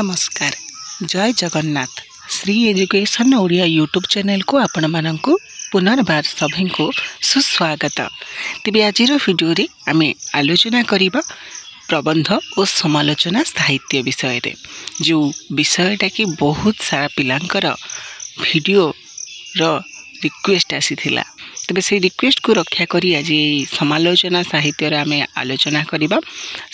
ନମସ୍କାର ଜୟ Jagannath Shri education Odia YouTube ଚ୍ୟାନେଲ୍କୁ ଆପଣମାନଙ୍କୁ ପୁନର୍ବାର ସଭିଙ୍କୁ ସୁସ୍ୱାଗତ ତେବେ ଆଜିର ଭିଡ଼ିଓରେ ଆମେ ଆଲୋଚନା କରିବା ପ୍ରବନ୍ଧ ଓ ସମାଲୋଚନା ସାହିତ୍ୟ ବିଷୟରେ ଯେଉଁ ବିଷୟଟାକି ବହୁତ ସାରା ପିଲାଙ୍କର ଭିଡ଼ିଓର ରିକ୍ୱେଷ୍ଟ ଆସିଥିଲା ତେବେ ସେଇ ରିକ୍ୱେଷ୍ଟକୁ ରକ୍ଷା କରି ଆଜି ଏଇ ସମାଲୋଚନା ସାହିତ୍ୟରେ ଆମେ ଆଲୋଚନା କରିବା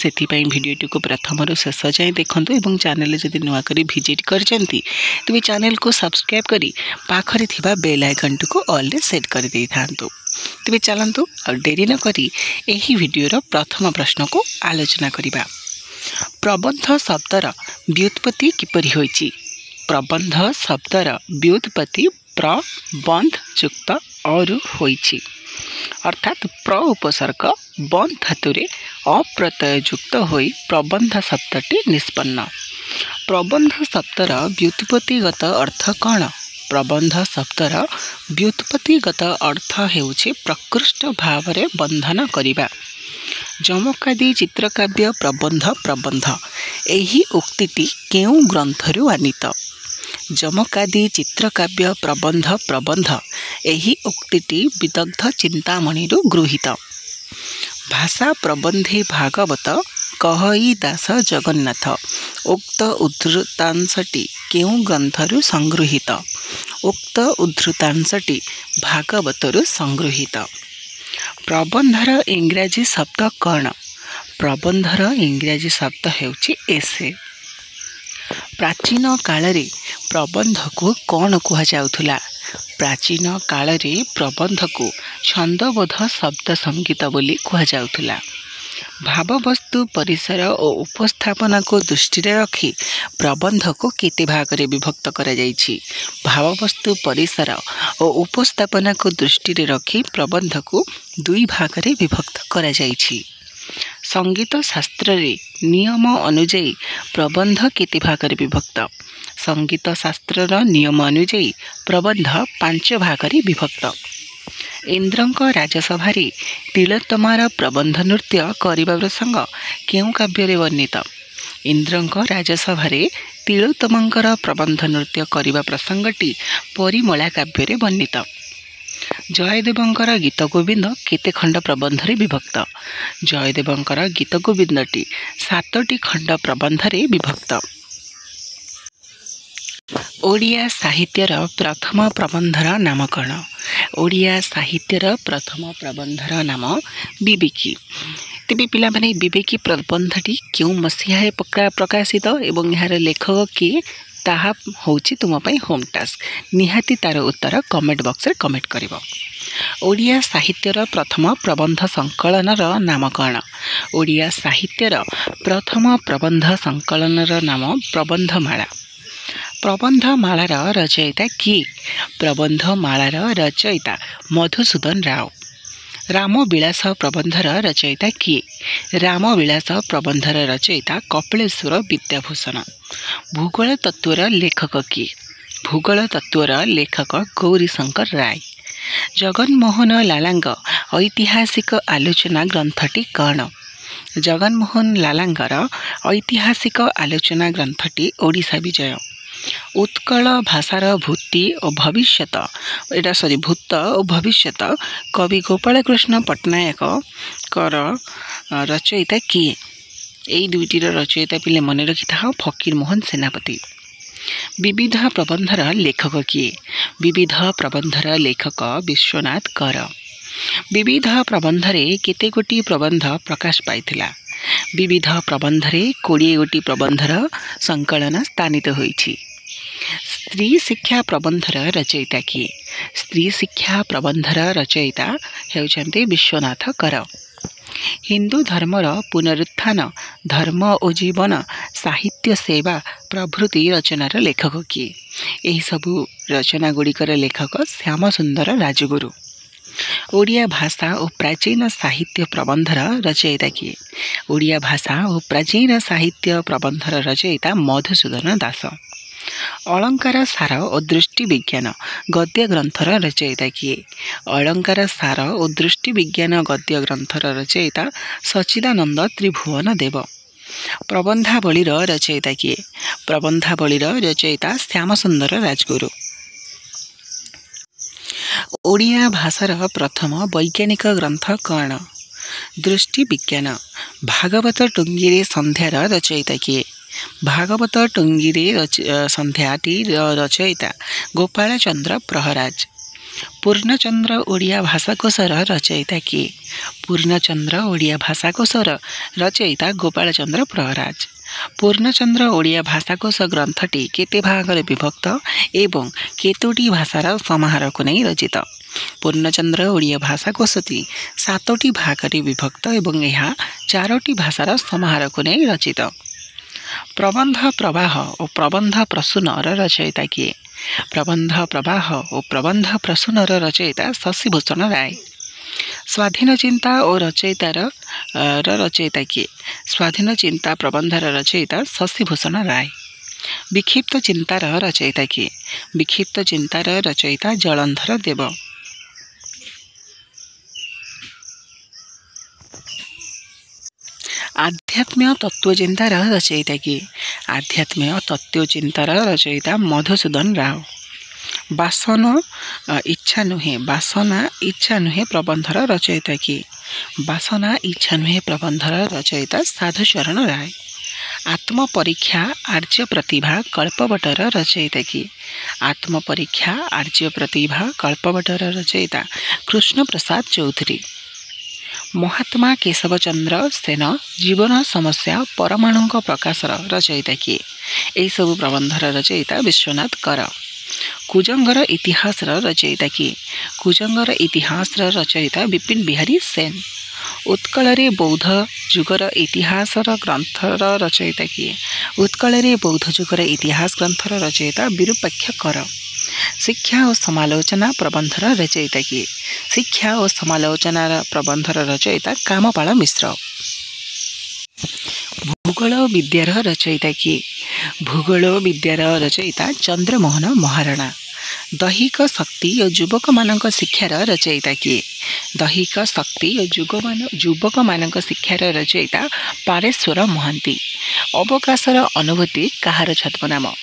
ସେଥିପାଇଁ ଭିଡ଼ିଓଟିକୁ ପ୍ରଥମରୁ ଶେଷ ଯାଏଁ ଦେଖନ୍ତୁ ଏବଂ ଚ୍ୟାନେଲ୍ ଯଦି ନୂଆ କରି ଭିଜିଟ୍ କରିଛନ୍ତି ତେବେ ଚ୍ୟାନେଲ୍କୁ ସବସ୍କ୍ରାଇବ୍ କରି ପାଖରେ ଥିବା ବେଲ୍ ଆଇକନ୍ଟିକୁ ଅଲ୍ରେ ସେଟ୍ କରିଦେଇଥାନ୍ତୁ ତେବେ ଚାଲନ୍ତୁ ଆଉ ଡେରି ନ କରି ଏହି ଭିଡ଼ିଓର ପ୍ରଥମ ପ୍ରଶ୍ନକୁ ଆଲୋଚନା କରିବା ପ୍ରବନ୍ଧ ଶବ୍ଦର ବ୍ୟୁତ୍ପତ୍ତି କିପରି ହୋଇଛି ପ୍ରବନ୍ଧ ଶବ୍ଦର ବ୍ୟୁତ୍ପତ୍ତି ପ୍ର ବନ୍ଦ ଯୁକ୍ତ ଅରୁ ହୋଇଛି ଅର୍ଥାତ୍ ପ୍ର ଉପସର୍ଗ ବନ୍ଦ ଧାତୁରେ ଅପ୍ରତ୍ୟୟଯୁକ୍ତ ହୋଇ ପ୍ରବନ୍ଧ ଶବ୍ଦଟି ନିଷ୍ପନ୍ନ ପ୍ରବନ୍ଧ ଶବ୍ଦର ବ୍ୟୁତ୍ପତ୍ତିଗତ ଅର୍ଥ କ'ଣ ପ୍ରବନ୍ଧ ଶବ୍ଦର ବ୍ୟୁତ୍ପତ୍ତିଗତ ଅର୍ଥ ହେଉଛି ପ୍ରକୃଷ୍ଟ ଭାବରେ ବନ୍ଧନ କରିବା ଯମକାଦି ଚିତ୍ରକାବ୍ୟ ପ୍ରବନ୍ଧ ପ୍ରବନ୍ଧ ଏହି ଉକ୍ତିଟି କେଉଁ ଗ୍ରନ୍ଥରୁ ଆନିତ ଯମକାଦି ଚିତ୍ରକାବ୍ୟ ପ୍ରବନ୍ଧ ପ୍ରବନ୍ଧ ଏହି ଉକ୍ତିଟି ବିଦଗ୍ଧ ଚିନ୍ତାମଣିରୁ ଗୃହୀତ ଭାଷା ପ୍ରବନ୍ଧେ ଭାଗବତ କହି ଦାସ ଜଗନ୍ନାଥ ଉକ୍ତ ଉଦ୍ଧୃତାଂଶଟି କେଉଁ ଗ୍ରନ୍ଥରୁ ସଂଗୃହୀତ ଉକ୍ତ ଉଦ୍ଧୃତାଂଶଟି ଭାଗବତରୁ ସଂଗୃହୀତ ପ୍ରବନ୍ଧର ଇଂରାଜୀ ଶବ୍ଦ କ'ଣ ପ୍ରବନ୍ଧର ଇଂରାଜୀ ଶବ୍ଦ ହେଉଛି ଏସେ ପ୍ରାଚୀନ କାଳରେ ପ୍ରବନ୍ଧକୁ କ'ଣ କୁହାଯାଉଥିଲା ପ୍ରାଚୀନ କାଳରେ ପ୍ରବନ୍ଧକୁ ଛନ୍ଦବୋଧ ଶବ୍ଦ ସଙ୍ଗୀତ ବୋଲି କୁହାଯାଉଥିଲା ଭାବବସ୍ତୁ ପରିସର ଓ ଉପସ୍ଥାପନାକୁ ଦୃଷ୍ଟିରେ ରଖି ପ୍ରବନ୍ଧକୁ କେତେ ଭାଗରେ ବିଭକ୍ତ କରାଯାଇଛି ଭାବବସ୍ତୁ ପରିସର ଓ ଉପସ୍ଥାପନାକୁ ଦୃଷ୍ଟିରେ ରଖି ପ୍ରବନ୍ଧକୁ ଦୁଇ ଭାଗରେ ବିଭକ୍ତ କରାଯାଇଛି ସଙ୍ଗୀତ ଶାସ୍ତ୍ରରେ ନିୟମ ଅନୁଯାୟୀ ପ୍ରବନ୍ଧ କେତେ ଭାଗରେ ବିଭକ୍ତ ସଙ୍ଗୀତ ଶାସ୍ତ୍ରର ନିୟମ ଅନୁଯାୟୀ ପ୍ରବନ୍ଧ ପାଞ୍ଚ ଭାଗରେ ବିଭକ୍ତ ଇନ୍ଦ୍ରଙ୍କ ରାଜସଭାରେ ତିଳୋତ୍ତମାର ପ୍ରବନ୍ଧ ନୃତ୍ୟ କରିବା ପ୍ରସଙ୍ଗ କେଉଁ କାବ୍ୟରେ ବର୍ଣ୍ଣିତ ଇନ୍ଦ୍ରଙ୍କ ରାଜସଭାରେ ତିଳୋତ୍ତମଙ୍କର ପ୍ରବନ୍ଧ ନୃତ୍ୟ କରିବା ପ୍ରସଙ୍ଗଟି ପରିମଳା କାବ୍ୟରେ ବର୍ଣ୍ଣିତ ଜୟଦେବଙ୍କର ଗୀତ ଗୋବିନ୍ଦ କେତେ ଖଣ୍ଡ ପ୍ରବନ୍ଧରେ ବିଭକ୍ତ ଜୟଦେବଙ୍କର ଗୀତ ଗୋବିନ୍ଦଟି ସାତଟି ଖଣ୍ଡ ପ୍ରବନ୍ଧରେ ବିଭକ୍ତ ଓଡ଼ିଆ ସାହିତ୍ୟର ପ୍ରଥମ ପ୍ରବନ୍ଧର ନାମ କ'ଣ ଓଡ଼ିଆ ସାହିତ୍ୟର ପ୍ରଥମ ପ୍ରବନ୍ଧର ନାମ ବିବେକି ତେବେ ପିଲାମାନେ ବିବେକି ପ୍ରବନ୍ଧଟି କେଉଁ ମସିହାରେ ପ୍ରକାଶିତ ଏବଂ ଏହାର ଲେଖକ କିଏ ତାହା ହେଉଛି ତୁମ ପାଇଁ ହୋମ୍ ଟାସ୍କ ନିହାତି ତା'ର ଉତ୍ତର କମେଣ୍ଟ ବକ୍ସରେ କମେଣ୍ଟ କରିବ ଓଡ଼ିଆ ସାହିତ୍ୟର ପ୍ରଥମ ପ୍ରବନ୍ଧ ସଂକଳନର ନାମ କ'ଣ ଓଡ଼ିଆ ସାହିତ୍ୟର ପ୍ରଥମ ପ୍ରବନ୍ଧ ସଂକଳନର ନାମ ପ୍ରବନ୍ଧମାଳା ପ୍ରବନ୍ଧମାଳାର ରଚୟିତା କିଏ ପ୍ରବନ୍ଧମାଳାର ରଚୟିତା ମଧୁସୂଦନ ରାଓ ରାମ ବିଳାସ ପ୍ରବନ୍ଧର ରଚୟିତା କିଏ ରାମବିଳାସ ପ୍ରବନ୍ଧର ରଚୟିତା କପିଳେଶ୍ୱର ବିଦ୍ୟାଭୂଷଣ ଭୂଗୋଳ ତତ୍ତ୍ୱର ଲେଖକ କିଏ ଭୂଗୋଳ ତତ୍ତ୍ୱର ଲେଖକ ଗୌରୀଶଙ୍କର ରାୟ ଜଗନ୍ମୋହନ ଲାଲାଙ୍କ ଐତିହାସିକ ଆଲୋଚନା ଗ୍ରନ୍ଥଟି କ'ଣ ଜଗନ୍ମୋହନ ଲାଲାଙ୍କର ଐତିହାସିକ ଆଲୋଚନା ଗ୍ରନ୍ଥଟି ଓଡ଼ିଶା ବିଜୟ उत्कल भाषा र भूति ओ भविष्यत एउटा सरी भूत ओ भविष्यत कवि गोपाकृष्ण पट्टनायक रचयिता किए ए दुईटी रचयिता पहिले मन रकिता फकीर मोहन सेनापति बिविध प्रबन्धर लेखक कि बिविध प्रबन्धर लेखक विश्वनाथ कर विविध केते गोटी प्रबन्ध प्रकाश पाला बिध प्रबन्धले गोटी प्रबन्धर सङ्कलन स्थानित हुन्छ ସ୍ତ୍ରୀ ଶିକ୍ଷା ପ୍ରବନ୍ଧର ରଚୟିତା କିଏ ସ୍ତ୍ରୀ ଶିକ୍ଷା ପ୍ରବନ୍ଧର ରଚୟିତା ହେଉଛନ୍ତି ବିଶ୍ୱନାଥ କର ହିନ୍ଦୁ ଧର୍ମର ପୁନରୁତ୍ଥାନ ଧର୍ମ ଓ ଜୀବନ ସାହିତ୍ୟ ସେବା ପ୍ରଭୃତି ରଚନାର ଲେଖକ କିଏ ଏହିସବୁ ରଚନା ଗୁଡ଼ିକର ଲେଖକ ଶ୍ୟାମସୁନ୍ଦର ରାଜଗୁରୁ ଓଡ଼ିଆ ଭାଷା ଓ ପ୍ରାଚୀନ ସାହିତ୍ୟ ପ୍ରବନ୍ଧର ରଚୟିତା କିଏ ଓଡ଼ିଆ ଭାଷା ଓ ପ୍ରାଚୀନ ସାହିତ୍ୟ ପ୍ରବନ୍ଧର ରଚୟିତା ମଧୁସୂଦନ ଦାସ ଅଳଙ୍କାର ସାର ଓ ଦୃଷ୍ଟି ବିଜ୍ଞାନ ଗଦ୍ୟ ଗ୍ରନ୍ଥର ରଚୟିତା କିଏ ଅଳଙ୍କାର ସାର ଓ ଦୃଷ୍ଟି ବିଜ୍ଞାନ ଗଦ୍ୟ ଗ୍ରନ୍ଥର ରଚୟିତା ସଚିଦାନନ୍ଦ ତ୍ରିଭୁବନ ଦେବ ପ୍ରବନ୍ଧାବଳୀର ରଚୟିତା କିଏ ପ୍ରବନ୍ଧାବଳୀର ରଚୟିତା ଶ୍ୟାମସୁନ୍ଦର ରାଜଗୁରୁ ଓଡ଼ିଆ ଭାଷାର ପ୍ରଥମ ବୈଜ୍ଞାନିକ ଗ୍ରନ୍ଥ କ'ଣ ଦୃଷ୍ଟି ବିଜ୍ଞାନ ଭାଗବତ ଟୁଙ୍ଗିରେ ସନ୍ଧ୍ୟାର ରଚୟିତା କିଏ भागवत टुङ्गिरे र सन्ध्याटी रचयिता गोपाचन्द्र प्रहराज पूर्णचन्द्र ओडिया भाषाको सर रचयिता के पूर्णचन्द्र भाषाको सर रचयिता गोपाचन्द्र प्रहराज पूर्णचन्द्र भाषाको भाषाकोश ग्रन्थटी केते भागले विभक्त एवं केतोटी एोटी भाषार समारको रचित पूर्णचन्द्र ओडिया भाषाको सती सातटी भागले विभक्त एवं ए चारोट भाषार समाहारको नै रचित ପ୍ରବନ୍ଧ ପ୍ରବାହ ଓ ପ୍ରବନ୍ଧ ପ୍ରସୂନର ରଚୟିତା କିଏ ପ୍ରବନ୍ଧ ପ୍ରବାହ ଓ ପ୍ରବନ୍ଧ ପ୍ରସୂନର ରଚୟିତା ଶଶିଭୂଷଣ ରାୟ ସ୍ୱାଧୀନ ଚିନ୍ତା ଓ ରଚୟିତାର ରଚୟିତା କିଏ ସ୍ୱାଧୀନ ଚିନ୍ତା ପ୍ରବନ୍ଧର ରଚୟିତା ଶଶିଭୂଷଣ ରାୟ ବିକ୍ଷିପ୍ତ ଚିନ୍ତାର ରଚୟିତା କିଏ ବିକ୍ଷିପ୍ତ ଚିନ୍ତାର ରଚୟିତା ଜଳନ୍ଧର ଦେବ ଆଧ୍ୟାତ୍ମ୍ୟ ତତ୍ତ୍ୱଚିନ୍ତାର ରଚୟିତା କିଏ ଆଧ୍ୟାତ୍ମ୍ୟ ତତ୍ତ୍ୱଚିନ୍ତାର ରଚୟିତା ମଧୁସୂଦନ ରାଓ ବାସନ ଇଚ୍ଛା ନୁହେଁ ବାସନା ଇଚ୍ଛା ନୁହେଁ ପ୍ରବନ୍ଧର ରଚୟିତା କିଏ ବାସନା ଇଚ୍ଛା ନୁହେଁ ପ୍ରବନ୍ଧର ରଚୟିତା ସାଧୁଚରଣ ରାୟ ଆତ୍ମପରୀକ୍ଷା ଆର୍ଯ୍ୟ ପ୍ରତିଭା କଳ୍ପବଟର ରଚୟିତା କି ଆତ୍ମପରୀକ୍ଷା ଆର୍ଯ୍ୟ ପ୍ରତିଭା କଳ୍ପବଟର ରଚୟିତା କୃଷ୍ଣପ୍ରସାଦ ଚୌଧୁରୀ महात्मा केशवचन्द्र सेन जीवन समस्या परमाणुको प्रकाश रचयिता कि एसबु प्रबन्ध रचयिता विश्वनाथ कर कुजङ्गर इतिहास र रचयिता कि कुजङ्गर इतिहास र रचयिता विपिन बिहारी सेन उत्कलर बौद्ध जुग इतिहास र ग्रन्थ र रचयिता कि उत्कलै बौद्ध जुग इतिहास ग्रन्थ र रचयिता कर शिक्षा समालोचना प्रबन्ध र रचयिता कि ଶିକ୍ଷା ଓ ସମାଲୋଚନାର ପ୍ରବନ୍ଧର ରଚୟିତା କାମପାଳ ମିଶ୍ର ଭୂଗୋଳ ବିଦ୍ୟାର ରଚୟିତା କିଏ ଭୂଗୋଳ ବିଦ୍ୟାର ରଚୟିତା ଚନ୍ଦ୍ରମୋହନ ମହାରଣା ଦୈହିକ ଶକ୍ତି ଓ ଯୁବକମାନଙ୍କ ଶିକ୍ଷାର ରଚୟିତା କିଏ ଦୈହିକ ଶକ୍ତି ଓ ଯୁବମାନ ଯୁବକମାନଙ୍କ ଶିକ୍ଷାର ରଚୟିତା ପାରେଶ୍ୱର ମହାନ୍ତି ଅବକାଶର ଅନୁଭୂତି କାହାର ଛଦ୍ମନାମ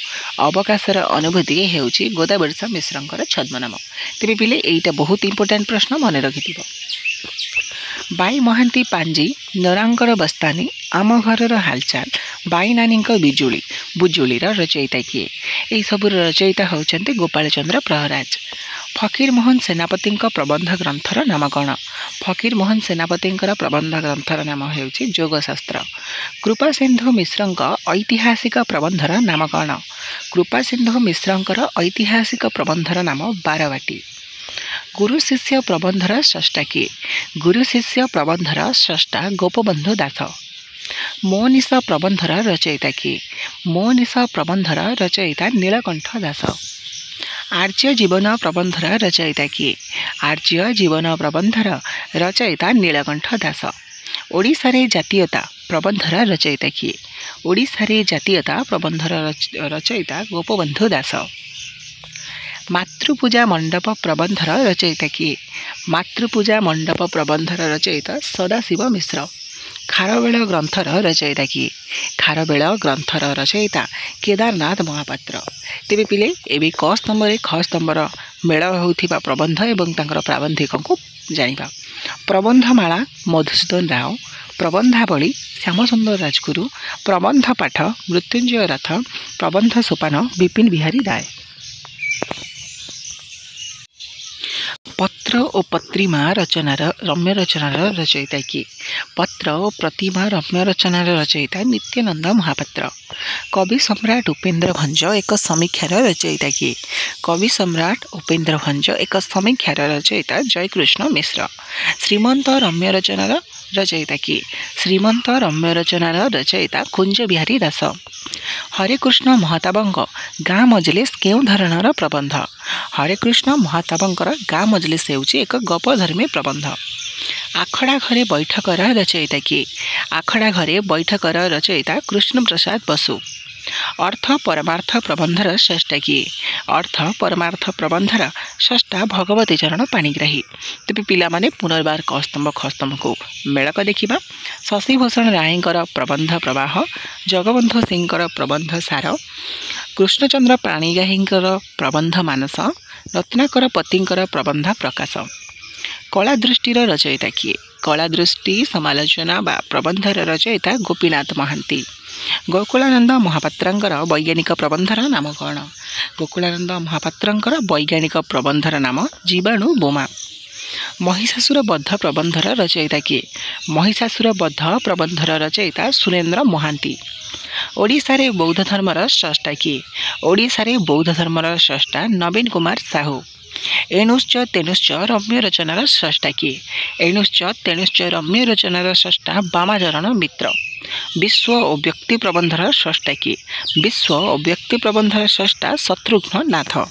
ଅବକାଶର ଅନୁଭୂତି ହେଉଛି ଗୋଦାବର୍ଷ ମିଶ୍ରଙ୍କର ଛଦ୍ମନାମ ତେବେ ପିଲେ ଏଇଟା ବହୁତ ଇମ୍ପୋର୍ଟାଣ୍ଟ ପ୍ରଶ୍ନ ମନେ ରଖିଥିବ ବାଇ ମହାନ୍ତି ପାଞ୍ଜି ନରାଙ୍କର ବସ୍ତାନୀ ଆମ ଘରର ହାଲଚାଲ ବାଇ ନାନୀଙ୍କ ବିଜୁଳି ବିଜୁଳିର ରଚୟିତା କିଏ ଏହିସବୁର ରଚୟିତା ହେଉଛନ୍ତି ଗୋପାଳଚନ୍ଦ୍ର ପ୍ରହରାଜ ଫକୀରମୋହନ ସେନାପତିଙ୍କ ପ୍ରବନ୍ଧ ଗ୍ରନ୍ଥର ନାମ କ'ଣ ଫକୀରମୋହନ ସେନାପତିଙ୍କର ପ୍ରବନ୍ଧ ଗ୍ରନ୍ଥର ନାମ ହେଉଛି ଯୋଗଶାସ୍ତ୍ର କୃପାସିନ୍ଧୁ ମିଶ୍ରଙ୍କ ଐତିହାସିକ ପ୍ରବନ୍ଧର ନାମ କ'ଣ କୃପାସିନ୍ଧୁ ମିଶ୍ରଙ୍କର ଐତିହାସିକ ପ୍ରବନ୍ଧର ନାମ ବାରବାଟୀ ଗୁରୁ ଶିଷ୍ୟ ପ୍ରବନ୍ଧର ଷଷ୍ଠା କିଏ ଗୁରୁ ଶିଷ୍ୟ ପ୍ରବନ୍ଧର ଷଷ୍ଠା ଗୋପବନ୍ଧୁ ଦାସ ಮೋನಿಸ ಪ್ರಬಂಧರ ರಚಯಿತಾಕಿ ಮೋನಿಸ ಪ್ರಬಂಧರ ರಚಯಿತ ನೀಳಕಂಠ ದಾಸ ଆର୍ଯ୍ୟ ଜୀବନ ପ୍ରବନ୍ଧର ରଚୟିତା କିଏ ଆର୍ଯ୍ୟ ଜୀବନ ପ୍ରବନ୍ଧର ରଚୟିତା ନୀଳକଣ୍ଠ ଦାସ ଓଡ଼ିଶାରେ ଜାତୀୟତା ପ୍ରବନ୍ଧର ରଚୟିତା କିଏ ଓଡ଼ିଶାରେ ଜାତୀୟତା ପ୍ରବନ୍ଧର ରଚୟିତା ଗୋପବନ୍ଧୁ ଦାସ ମାତୃପୂଜା ମଣ୍ଡପ ପ୍ରବନ୍ଧର ରଚୟିତା କିଏ ମାତୃପୂଜା ମଣ୍ଡପ ପ୍ରବନ୍ଧର ରଚୟିତା ସଦାଶିବ ମିଶ୍ର ଖାରବେଳ ଗ୍ରନ୍ଥର ରଚୟିତା କିଏ ଖାରବେଳ ଗ୍ରନ୍ଥର ରଚୟିତା କେଦାରନାଥ ମହାପାତ୍ର ତେବେ ପିଲେ ଏବେ କ ସ୍ତମ୍ଭରେ ଖ ସ୍ତମ୍ଭର ମେଳ ହେଉଥିବା ପ୍ରବନ୍ଧ ଏବଂ ତାଙ୍କର ପ୍ରାବନ୍ଧିକଙ୍କୁ ଜାଣିବା ପ୍ରବନ୍ଧମାଳା ମଧୁସୂଦନ ରାଓ ପ୍ରବନ୍ଧାବଳୀ ଶ୍ୟାମସୁନ୍ଦର ରାଜଗୁରୁ ପ୍ରବନ୍ଧ ପାଠ ମୃତ୍ୟୁଞ୍ଜୟ ରଥ ପ୍ରବନ୍ଧ ସୋପାନ ବିପିନ ବିହାରୀ ରାୟ पत्र ओ रचना र रम्य र रचयिता कि पत्र ओ प्रतिमा रम्य र रचयिता नित्यानन्द महापत्र कवि सम्राट उपेन्द्र उपेन्द्रभञ्ज एक समीक्षा रचयिता कि कवि सम्राट उपेन्द्र उपेन्द्रभञ्ज एक समीक्षा रचयिता जयकृष्ण मिश्र श्रीमन्त रम्य र रचयिता कि श्रीमन्त रम्य र रचयिता कुञ्ज बिहारी दास हरेकृष्ण महताबको गाँ मजलिस के धर प्रबन्ध हरेकृष्ण महातावर गाँ मजलिस हुन्छ एक गोपर्मी प्रबन्ध आखडा घरे बैठक र रचयिता कि आखडा घरे बैठक र रचयिता कृष्ण प्रसाद बसु अर्थ परमर्थ प्रबन्धर श्रेष्ठ कि अर्थ परमर्थ प्रबन्धर षष्ठा भगवती चरण पाणिग्राही तपाईँ पिया पुनर्वार कस्तम्भ खस्तम्भको मेक देखशीभूषण रायको प्रबंध प्रवाह जगबन्ध सिंह प्रबंध सार कृष्णचन्द्र पाग्राही प्रबंध मानस रत्नाकर पतिको प्रबंध प्रकाश कला दृष्टि रचयिता किए କଳାଦୃଷ୍ଟି ସମାଲୋଚନା ବା ପ୍ରବନ୍ଧର ରଚୟିତା ଗୋପୀନାଥ ମହାନ୍ତି ଗୋକୁଳାନନ୍ଦ ମହାପାତ୍ରଙ୍କର ବୈଜ୍ଞାନିକ ପ୍ରବନ୍ଧର ନାମ କ'ଣ ଗୋକୁଳାନନ୍ଦ ମହାପାତ୍ରଙ୍କର ବୈଜ୍ଞାନିକ ପ୍ରବନ୍ଧର ନାମ ଜୀବାଣୁ ବୋମା ମହିଷାସୁର ବଦ୍ଧ ପ୍ରବନ୍ଧର ରଚୟିତା କିଏ ମହିଷାସୁର ବଦ୍ଧ ପ୍ରବନ୍ଧର ରଚୟିତା ସୁରେନ୍ଦ୍ର ମହାନ୍ତି ଓଡ଼ିଶାରେ ବୌଦ୍ଧ ଧର୍ମର ସ୍ରଷ୍ଟା କିଏ ଓଡ଼ିଶାରେ ବୌଦ୍ଧ ଧର୍ମର ସ୍ରଷ୍ଟା ନବୀନ କୁମାର ସାହୁ ଏଣୁଶ୍ଚ ତେଣୁଶ୍ଚ ରମ୍ୟ ରଚନାର ସ୍ରଷ୍ଟା କିଏ ଏଣୁଶ୍ଚ ତେଣୁଶ୍ଚ ରମ୍ୟ ରଚନାର ସ୍ରଷ୍ଟା ବାମାଚରଣ ମିତ୍ର ବିଶ୍ୱ ଓ ବ୍ୟକ୍ତି ପ୍ରବନ୍ଧର ସ୍ରଷ୍ଟା କିଏ ବିଶ୍ୱ ଓ ବ୍ୟକ୍ତି ପ୍ରବନ୍ଧର ସ୍ରଷ୍ଟା ଶତ୍ରୁଘ୍ନ ନାଥ